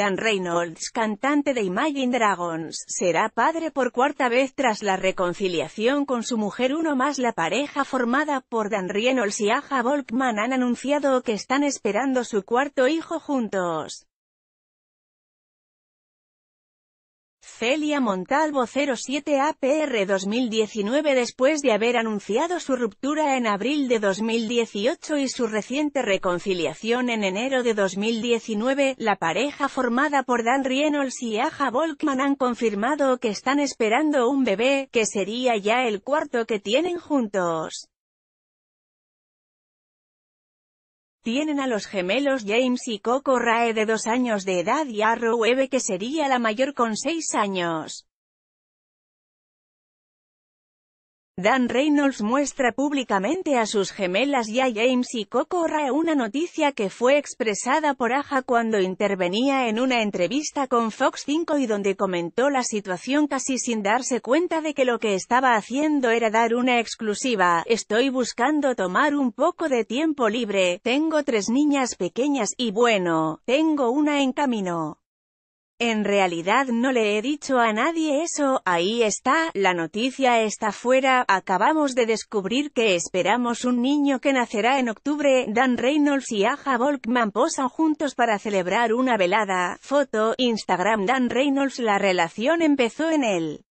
Dan Reynolds, cantante de Imagine Dragons, será padre por cuarta vez tras la reconciliación con su mujer uno más la pareja formada por Dan Reynolds y Aja Volkman han anunciado que están esperando su cuarto hijo juntos. Celia Montalvo 07 APR 2019 después de haber anunciado su ruptura en abril de 2018 y su reciente reconciliación en enero de 2019, la pareja formada por Dan Reynolds y Aja Volkman han confirmado que están esperando un bebé, que sería ya el cuarto que tienen juntos. Tienen a los gemelos James y Coco Rae de dos años de edad y Arrow Eve que sería la mayor con seis años. Dan Reynolds muestra públicamente a sus gemelas ya James y Coco Rae una noticia que fue expresada por Aja cuando intervenía en una entrevista con Fox 5 y donde comentó la situación casi sin darse cuenta de que lo que estaba haciendo era dar una exclusiva. Estoy buscando tomar un poco de tiempo libre, tengo tres niñas pequeñas y bueno, tengo una en camino. En realidad no le he dicho a nadie eso, ahí está, la noticia está fuera, acabamos de descubrir que esperamos un niño que nacerá en octubre, Dan Reynolds y Aja Volkman posan juntos para celebrar una velada, foto, Instagram Dan Reynolds La relación empezó en el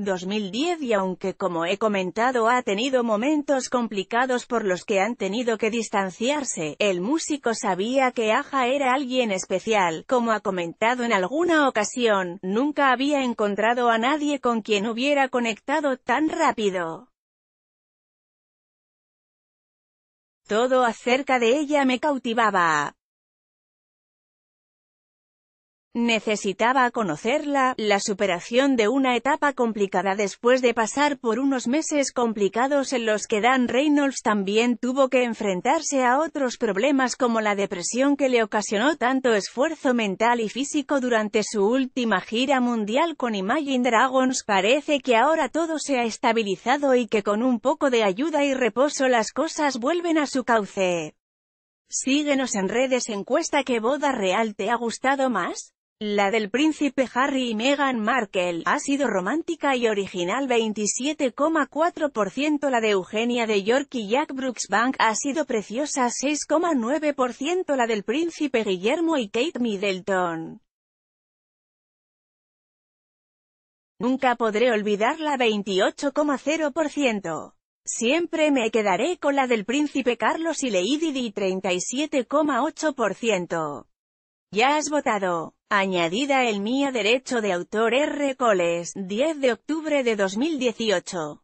2010 y aunque como he comentado ha tenido momentos complicados por los que han tenido que distanciarse, el músico sabía que Aja era alguien especial, como ha comentado en alguna ocasión, nunca había encontrado a nadie con quien hubiera conectado tan rápido. Todo acerca de ella me cautivaba, Necesitaba conocerla, la superación de una etapa complicada después de pasar por unos meses complicados en los que Dan Reynolds también tuvo que enfrentarse a otros problemas como la depresión que le ocasionó tanto esfuerzo mental y físico durante su última gira mundial con Imagine Dragons. Parece que ahora todo se ha estabilizado y que con un poco de ayuda y reposo las cosas vuelven a su cauce. Síguenos en redes encuesta que boda real te ha gustado más. La del príncipe Harry y Meghan Markle, ha sido romántica y original 27,4% La de Eugenia de York y Jack Brooksbank ha sido preciosa 6,9% La del príncipe Guillermo y Kate Middleton. Nunca podré olvidar la 28,0%. Siempre me quedaré con la del príncipe Carlos y Lady Di 37,8%. Ya has votado. Añadida el mía derecho de autor R. Coles, 10 de octubre de 2018.